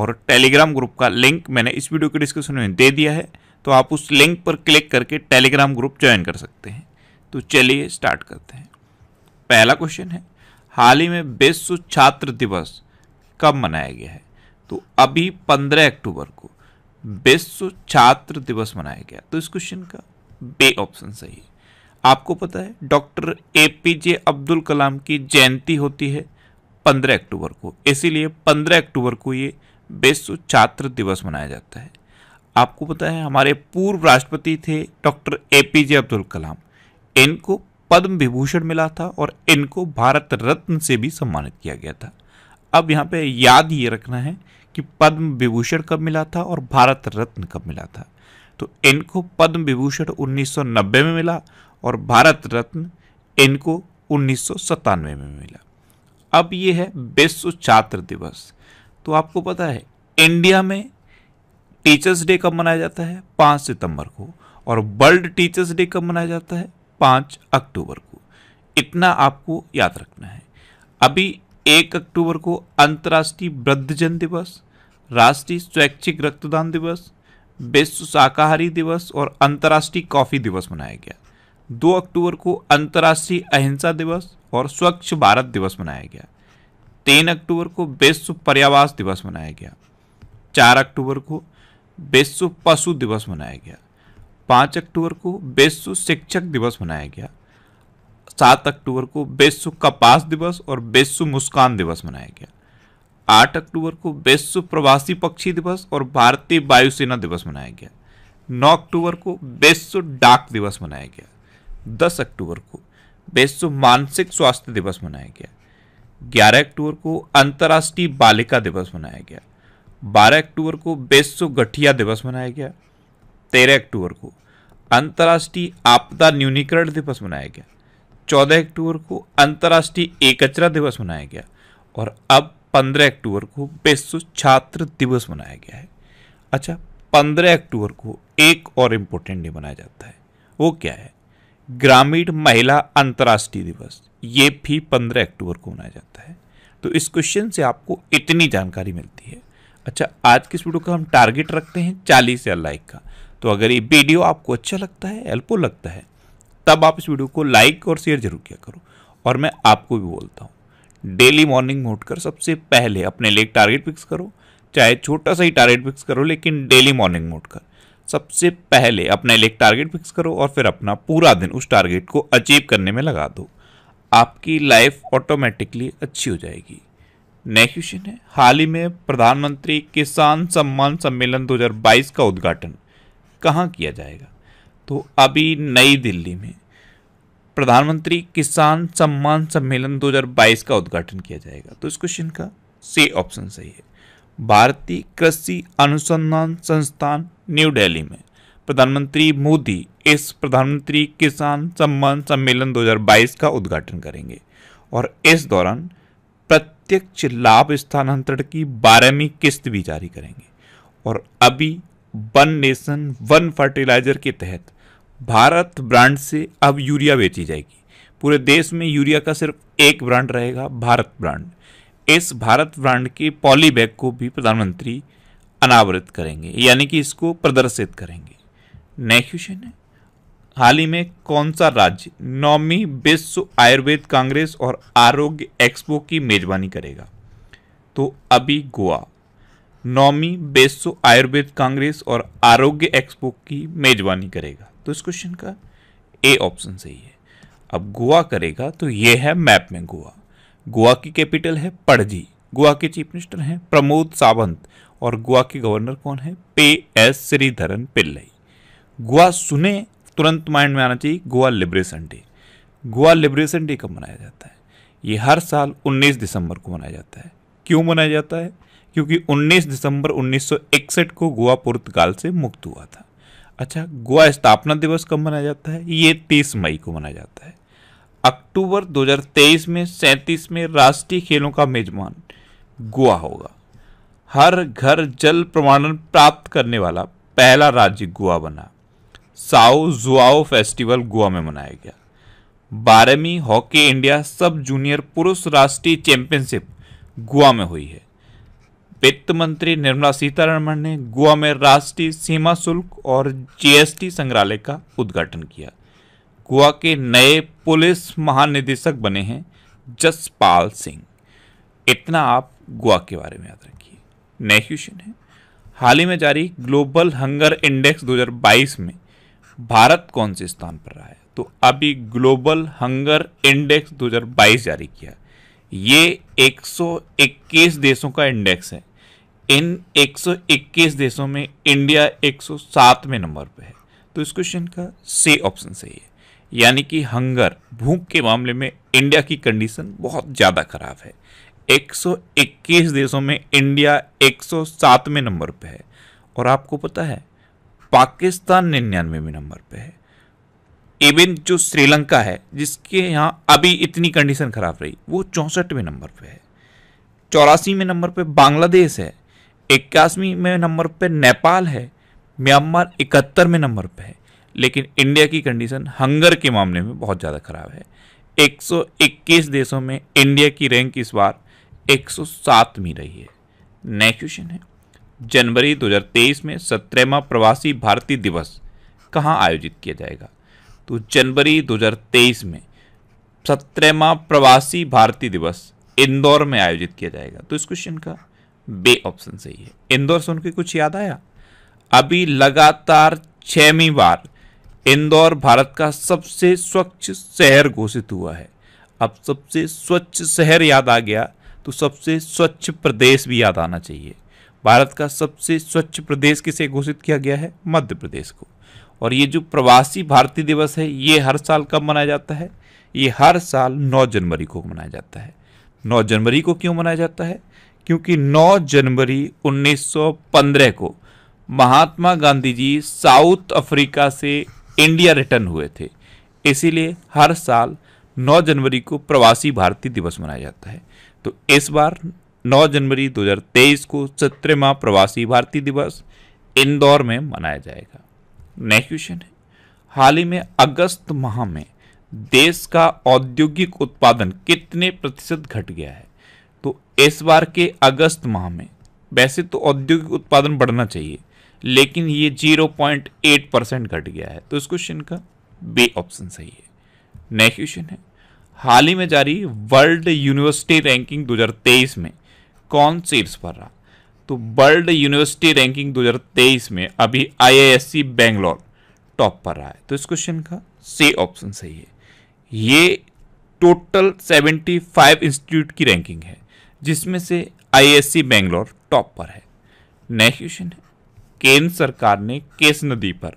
और Telegram group का link मैंने इस वीडियो के डिस्क्रिप्शन में दे दिया है तो आप उस लिंक पर क्लिक करके टेलीग्राम ग्रुप ज्वाइन कर सकते हैं तो चलिए स्टार्ट करते हैं पहला क्वेश्चन है हाल ही में विश्व छात्र दिवस कब मनाया गया है तो अभी पंद्रह अक्टूबर को विश्व छात्र दिवस मनाया गया तो इस क्वेश्चन का बे ऑप्शन सही है आपको पता है doctor A P J Abdul Kalam की जयंती होती है पंद्रह अक्टूबर को इसीलिए पंद्रह अक्टूबर को ये विश्व छात्र दिवस मनाया जाता है आपको पता है हमारे पूर्व राष्ट्रपति थे doctor A P J Abdul Kalam इनको पद्म विभूषण मिला था और इनको भारत रत्न से भी सम्मानित किया गया था अब यहाँ पे याद ये रखना है कि पद्म विभूषण कब मिला था और भारत रत्न कब मिला था तो इनको पद्म विभूषण 1990 में मिला और भारत रत्न इनको उन्नीस में मिला अब ये है विश्व छात्र दिवस तो आपको पता है इंडिया में टीचर्स डे कब मनाया जाता है पाँच सितंबर को और वर्ल्ड टीचर्स डे कब मनाया जाता है पाँच अक्टूबर को इतना आपको याद रखना है अभी एक अक्टूबर को अंतर्राष्ट्रीय वृद्धजन दिवस राष्ट्रीय स्वैच्छिक रक्तदान दिवस विश्व शाकाहारी दिवस और अंतर्राष्ट्रीय कॉफ़ी दिवस मनाया गया दो अक्टूबर को अंतर्राष्ट्रीय अहिंसा दिवस और स्वच्छ भारत दिवस मनाया गया तीन अक्टूबर को विश्व पर्यावास दिवस मनाया गया चार अक्टूबर को विश्व पशु दिवस मनाया गया पाँच अक्टूबर को विश्व शिक्षक दिवस मनाया गया सात अक्टूबर को विश्व कपास दिवस और विश्व मुस्कान दिवस मनाया गया आठ अक्टूबर को विश्व प्रवासी पक्षी दिवस और भारतीय वायुसेना दिवस मनाया गया नौ अक्टूबर को विश्व डाक दिवस मनाया गया दस अक्टूबर को विश्व मानसिक स्वास्थ्य दिवस मनाया गया 11 अक्टूबर को अंतर्राष्ट्रीय बालिका दिवस मनाया गया 12 अक्टूबर को विश्व गठिया दिवस मनाया गया 13 अक्टूबर को अंतर्राष्ट्रीय आपदा न्यूनीकरण दिवस मनाया गया 14 अक्टूबर को अंतर्राष्ट्रीय एकचरा दिवस मनाया गया और अब 15 अक्टूबर को विश्व छात्र दिवस मनाया गया है अच्छा 15 अक्टूबर को एक और इम्पोर्टेंट डे मनाया जाता है वो क्या है ग्रामीण महिला अंतर्राष्ट्रीय दिवस ये भी पंद्रह अक्टूबर को मनाया जाता है तो इस क्वेश्चन से आपको इतनी जानकारी मिलती है अच्छा आज की इस वीडियो का हम टारगेट रखते हैं चालीस या लाइक का तो अगर ये वीडियो आपको अच्छा लगता है हेल्पफुल लगता है तब आप इस वीडियो को लाइक और शेयर जरूर किया करो और मैं आपको भी बोलता हूँ डेली मॉर्निंग में उठकर सबसे पहले अपने लिए टारगेट फिक्स करो चाहे छोटा सा ही टारगेट फिक्स करो लेकिन डेली मॉर्निंग में उठकर सबसे पहले अपना एक टारगेट फिक्स करो और फिर अपना पूरा दिन उस टारगेट को अचीव करने में लगा दो आपकी लाइफ ऑटोमेटिकली अच्छी हो जाएगी नेक्स्ट क्वेश्चन है हाल ही में प्रधानमंत्री किसान सम्मान सम्मेलन 2022 का उद्घाटन कहाँ किया जाएगा तो अभी नई दिल्ली में प्रधानमंत्री किसान सम्मान सम्मेलन 2022 का उद्घाटन किया जाएगा तो इस क्वेश्चन का सी ऑप्शन सही है भारतीय कृषि अनुसंधान संस्थान न्यू दिल्ली में प्रधानमंत्री मोदी इस प्रधानमंत्री किसान सम्मान सम्मेलन 2022 का उद्घाटन करेंगे और इस दौरान प्रत्यक्ष लाभ स्थानांतरण की बारहवीं किस्त भी जारी करेंगे और अभी वन नेशन वन फर्टिलाइजर के तहत भारत ब्रांड से अब यूरिया बेची जाएगी पूरे देश में यूरिया का सिर्फ एक ब्रांड रहेगा भारत ब्रांड इस भारत ब्रांड के पॉली बैग को भी प्रधानमंत्री अनावृत करेंगे यानी कि इसको प्रदर्शित करेंगे नेक्स्ट क्वेश्चन है हाल ही में कौन सा राज्य नौवीं विश्व आयुर्वेद कांग्रेस और आरोग्य एक्सपो की मेजबानी करेगा तो अभी गोवा नौवीं विश्व आयुर्वेद कांग्रेस और आरोग्य एक्सपो की मेजबानी करेगा तो इस क्वेश्चन का ए ऑप्शन सही है अब गोवा करेगा तो यह है मैप में गोवा गोवा की कैपिटल है पणजी गोवा के चीफ मिनिस्टर हैं प्रमोद सावंत और गोवा के गवर्नर कौन है पे एस श्रीधरन पिल्लई गोवा सुने तुरंत माइंड में आना चाहिए Goa liberation day Goa liberation day कब मनाया जाता है ये हर साल 19 दिसंबर को मनाया जाता है क्यों मनाया जाता है क्योंकि 19 दिसंबर 1961 को गोवा पुर्तगाल से मुक्त हुआ था अच्छा गोवा स्थापना दिवस कब मनाया जाता है ये 30 मई को मनाया जाता है अक्टूबर 2023 में सैंतीस में राष्ट्रीय खेलों का मेजबान गोवा होगा हर घर जल प्रमाणन प्राप्त करने वाला पहला राज्य गोवा बना साओ जुआओ फेस्टिवल गोवा में मनाया गया बारहवीं हॉकी इंडिया सब जूनियर पुरुष राष्ट्रीय चैंपियनशिप गोवा में हुई है वित्त मंत्री निर्मला सीतारमण ने गोवा में राष्ट्रीय सीमा शुल्क और जीएसटी संग्रहालय का उद्घाटन किया गोवा के नए पुलिस महानिदेशक बने हैं जसपाल सिंह इतना आप गोवा के बारे में याद रखिए नेक्स्ट क्वेश्चन है हाल ही में जारी ग्लोबल हंगर इंडेक्स 2022 में भारत कौन से स्थान पर रहा है तो अभी ग्लोबल हंगर इंडेक्स 2022 जारी किया ये 121 देशों का इंडेक्स है इन 121 देशों में इंडिया में नंबर पर है तो इस क्वेश्चन का सी ऑप्शन सही है यानी कि हंगर भूख के मामले में इंडिया की कंडीशन बहुत ज़्यादा ख़राब है 121 देशों में इंडिया 107 में नंबर पे है और आपको पता है पाकिस्तान निन्यानवेवें नंबर पे है इवन जो श्रीलंका है जिसके यहाँ अभी इतनी कंडीशन ख़राब रही वो चौंसठवें नंबर पे है चौरासीवें नंबर पे बांग्लादेश है इक्यासीवें में नंबर पे नेपाल है म्यांमार इकहत्तरवें नंबर पे है लेकिन इंडिया की कंडीशन हंगर के मामले में बहुत ज़्यादा ख़राब है 121 देशों में इंडिया की रैंक इस बार 107वीं रही है नेक्स्ट क्वेश्चन है जनवरी 2023 में सत्रहवा प्रवासी भारतीय दिवस कहाँ आयोजित किया जाएगा तो जनवरी 2023 में सत्रहवा प्रवासी भारतीय दिवस इंदौर में आयोजित किया जाएगा तो इस क्वेश्चन का बे ऑप्शन सही है इंदौर से उनके कुछ याद आया अभी लगातार छवीं बार इंदौर भारत का सबसे स्वच्छ शहर घोषित हुआ है अब सबसे स्वच्छ शहर याद आ गया तो सबसे स्वच्छ प्रदेश भी याद आना चाहिए भारत का सबसे स्वच्छ प्रदेश किसे घोषित किया गया है मध्य प्रदेश को और ये जो प्रवासी भारतीय दिवस है ये हर साल कब मनाया जाता है ये हर साल 9 जनवरी को मनाया जाता है 9 जनवरी को क्यों मनाया जाता है क्योंकि 9 जनवरी 1915 को महात्मा गांधी जी साउथ अफ्रीका से इंडिया रिटर्न हुए थे इसीलिए हर साल 9 जनवरी को प्रवासी भारतीय दिवस मनाया जाता है तो इस बार 9 जनवरी 2023 को सत्रहवा प्रवासी भारतीय दिवस इंदौर में मनाया जाएगा नेक्स्ट क्वेश्चन है हाल ही में अगस्त माह में देश का औद्योगिक उत्पादन कितने प्रतिशत घट गया है तो इस बार के अगस्त माह में वैसे तो औद्योगिक उत्पादन बढ़ना चाहिए लेकिन ये जीरो पॉइंट एट परसेंट घट गया है तो इस क्वेश्चन का बे ऑप्शन सही है नेक्स्ट क्वेश्चन है हाल ही में जारी वर्ल्ड यूनिवर्सिटी रैंकिंग 2023 में कौन सीट्स पर रहा तो वर्ल्ड यूनिवर्सिटी रैंकिंग 2023 में अभी आईआईएससी बेंगलोर टॉप पर रहा है तो इस क्वेश्चन का सी ऑप्शन सही है ये टोटल 75 इंस्टीट्यूट की रैंकिंग है जिसमें से आईएससी बेंगलोर टॉप पर है नेक्स्ट क्वेश्चन है केंद्र सरकार ने केस नदी पर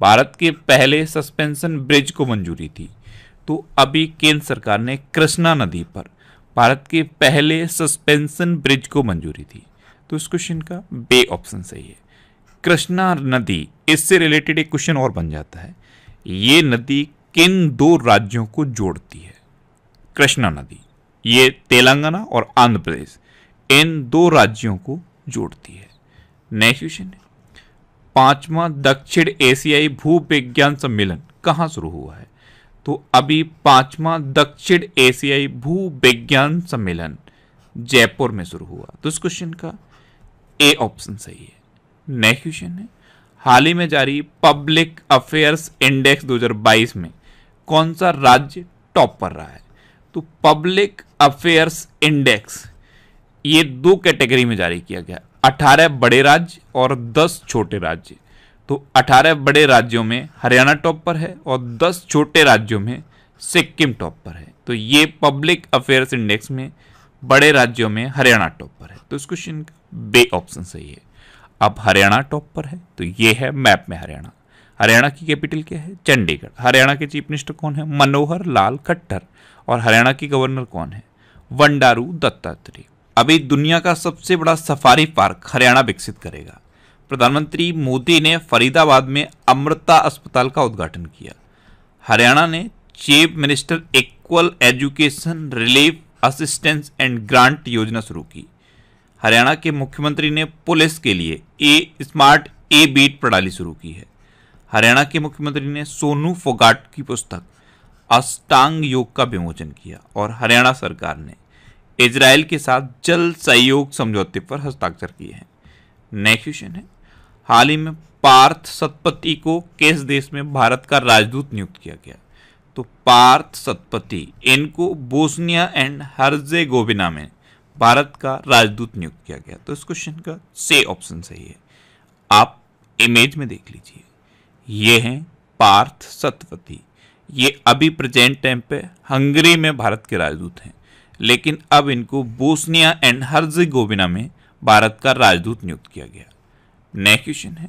भारत के पहले सस्पेंशन ब्रिज को मंजूरी दी तो अभी केंद्र सरकार ने कृष्णा नदी पर भारत के पहले सस्पेंशन ब्रिज को मंजूरी दी तो इस क्वेश्चन का बे ऑप्शन सही है कृष्णा नदी इससे रिलेटेड एक क्वेश्चन और बन जाता है ये नदी किन दो राज्यों को जोड़ती है कृष्णा नदी ये तेलंगाना और आंध्र प्रदेश इन दो राज्यों को जोड़ती है नेक्स्ट क्वेश्चन पांचवा दक्षिण एशियाई भू विज्ञान सम्मेलन कहाँ शुरू हुआ है तो अभी पांचवा दक्षिण एशियाई भू विज्ञान सम्मेलन जयपुर में शुरू हुआ तो इस क्वेश्चन का ए ऑप्शन सही है नेक्स्ट क्वेश्चन है हाल ही में जारी पब्लिक अफेयर्स इंडेक्स 2022 में कौन सा राज्य टॉप पर रहा है तो पब्लिक अफेयर्स इंडेक्स ये दो कैटेगरी में जारी किया गया अठारह बड़े राज्य और दस छोटे राज्य तो अठारह बड़े राज्यों में हरियाणा टॉप पर है और दस छोटे राज्यों में सिक्किम टॉप पर है तो ये पब्लिक अफेयर्स इंडेक्स में बड़े राज्यों में हरियाणा टॉप पर है तो इस क्वेश्चन का बे ऑप्शन सही है अब हरियाणा टॉप पर है तो ये है मैप में हरियाणा हरियाणा की कैपिटल क्या है चंडीगढ़ हरियाणा के चीफ मिनिस्टर कौन है मनोहर लाल खट्टर और हरियाणा की गवर्नर कौन है वंडारू दत्तात्रेय अभी दुनिया का सबसे बड़ा सफारी पार्क हरियाणा विकसित करेगा प्रधानमंत्री मोदी ने फरीदाबाद में अमृता अस्पताल का उद्घाटन किया हरियाणा ने chief minister equal education relief assistance and grant योजना शुरू की हरियाणा के मुख्यमंत्री ने पुलिस के लिए ए स्मार्ट ए बीट प्रणाली शुरू की है हरियाणा के मुख्यमंत्री ने सोनू फोगाट की पुस्तक अष्टांग योग का विमोचन किया और हरियाणा सरकार ने इसराइल के साथ जल सहयोग समझौते पर हस्ताक्षर किए हैं नेक्स्ट क्वेश्चन है हाल ही में पार्थ सतपति को किस देश में भारत का राजदूत नियुक्त किया गया तो पार्थ सतपति इनको बोस्निया एंड गोबिना में भारत का राजदूत नियुक्त किया गया तो इस क्वेश्चन का से ऑप्शन सही है आप इमेज में देख लीजिए ये हैं पार्थ सतपति ये अभी प्रेजेंट टाइम पे हंगरी में भारत के राजदूत हैं लेकिन अब इनको बोस्निया एंड हर्जेगोविना में भारत का राजदूत नियुक्त किया गया नेक्स्ट क्वेश्चन है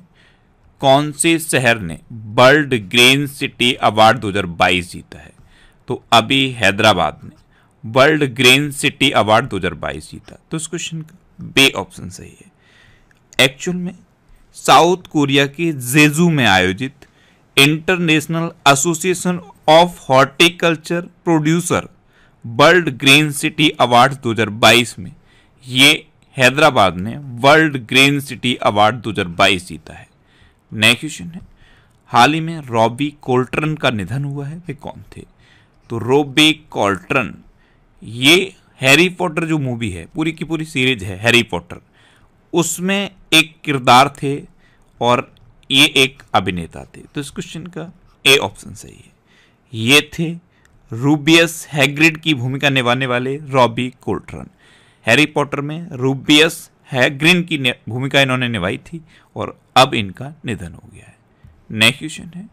कौन से शहर ने वर्ल्ड ग्रीन सिटी अवार्ड 2022 जीता है तो अभी हैदराबाद ने वर्ल्ड ग्रीन सिटी अवार्ड 2022 जीता तो इस क्वेश्चन का बे ऑप्शन सही है एक्चुअल में साउथ कोरिया के जेजू में आयोजित international association of horticulture producer world green city award 2022 में ये हैदराबाद ने वर्ल्ड ग्रीन सिटी अवार्ड 2022 जीता है नेक्स्ट क्वेश्चन है हाल ही में रॉबी कोल्ट्रन का निधन हुआ है वे कौन थे तो रोबी कोल्ट्रन ये हैरी पॉटर जो मूवी है पूरी की पूरी सीरीज है हैरी पॉटर उसमें एक किरदार थे और ये एक अभिनेता थे तो इस क्वेश्चन का ए ऑप्शन सही है ये थे रूबियस हैग्रिड की भूमिका निभाने वाले रॉबी कोल्ट्रन हैरी पॉटर में रूबियस हैग्रिन की भूमिका इन्होंने निभाई थी और अब इनका निधन हो गया है नेक्स्ट क्वेश्चन है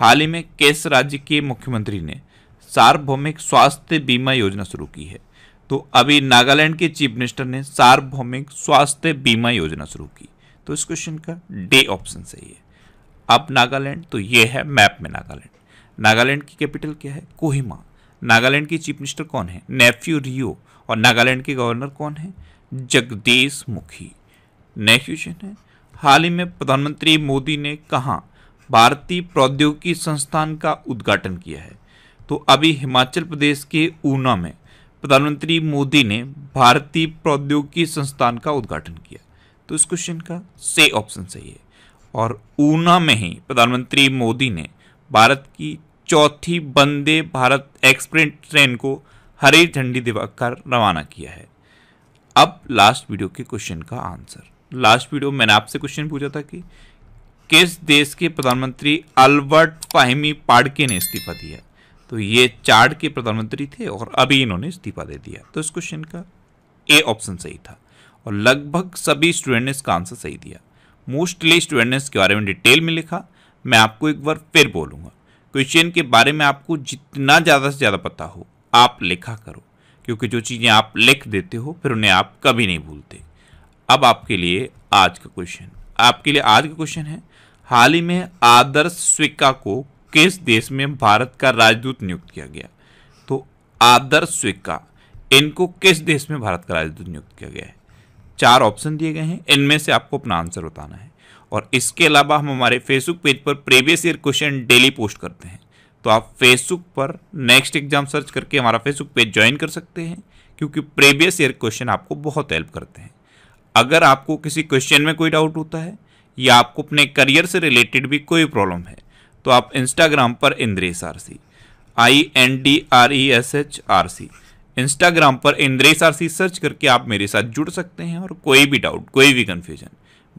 हाल ही में किस राज्य के मुख्यमंत्री ने सार्वभौमिक स्वास्थ्य बीमा योजना शुरू की है तो अभी नागालैंड के चीफ मिनिस्टर ने सार्वभौमिक स्वास्थ्य बीमा योजना शुरू की तो इस क्वेश्चन का डे ऑप्शन सही है अब नागालैंड तो ये है मैप में नागालैंड नागालैंड की कैपिटल क्या है कोहिमा नागालैंड की चीफ मिनिस्टर कौन है नेफ्यू रियो और नागालैंड के गवर्नर कौन है जगदीश मुखी नेक्स्ट क्वेश्चन है हाल ही में प्रधानमंत्री मोदी ने कहा भारतीय प्रौद्योगिकी संस्थान का उद्घाटन किया है तो अभी हिमाचल प्रदेश के ऊना में प्रधानमंत्री मोदी ने भारतीय प्रौद्योगिकी संस्थान का उद्घाटन किया तो इस क्वेश्चन का से ऑप्शन सही है और ऊना में ही प्रधानमंत्री मोदी ने भारत की चौथी वंदे भारत एक्सप्रेस ट्रेन को हरी झंडी दिखाकर रवाना किया है अब लास्ट वीडियो के क्वेश्चन का आंसर लास्ट वीडियो मैंने आपसे क्वेश्चन पूछा था कि किस देश के प्रधानमंत्री अल्बर्ट फाहिमी पाडके ने इस्तीफा दिया तो ये चार्ड के प्रधानमंत्री थे और अभी इन्होंने इस्तीफा दे दिया तो इस क्वेश्चन का ए ऑप्शन सही था और लगभग सभी स्टूडेंट ने इसका आंसर सही दिया मोस्टली स्टूडेंट ने इसके बारे में डिटेल में लिखा मैं आपको एक बार फिर बोलूँगा क्वेश्चन के बारे में आपको जितना ज़्यादा से ज़्यादा पता हो आप लिखा करो क्योंकि जो चीज़ें आप लिख देते हो फिर उन्हें आप कभी नहीं भूलते अब आपके लिए आज का क्वेश्चन आपके लिए आज का क्वेश्चन है हाल ही में आदर्श स्विका को किस देश में भारत का राजदूत नियुक्त किया गया तो आदर्श स्विका इनको किस देश में भारत का राजदूत नियुक्त किया गया है चार ऑप्शन दिए गए हैं इनमें से आपको अपना आंसर बताना है और इसके अलावा हम हमारे फेसबुक पेज पर previous year question daily post करते हैं तो आप फेसबुक पर नेक्स्ट एग्जाम सर्च करके हमारा फेसबुक पेज ज्वाइन कर सकते हैं क्योंकि प्रीवियस ईयर क्वेश्चन आपको बहुत हेल्प करते हैं अगर आपको किसी क्वेश्चन में कोई डाउट होता है या आपको अपने करियर से रिलेटेड भी कोई प्रॉब्लम है तो आप इंस्टाग्राम पर Indresh R C I N D R E S H R C Instagram पर इंद्रेश आर सी सर्च करके आप मेरे साथ जुड़ सकते हैं और कोई भी डाउट कोई भी कन्फ्यूजन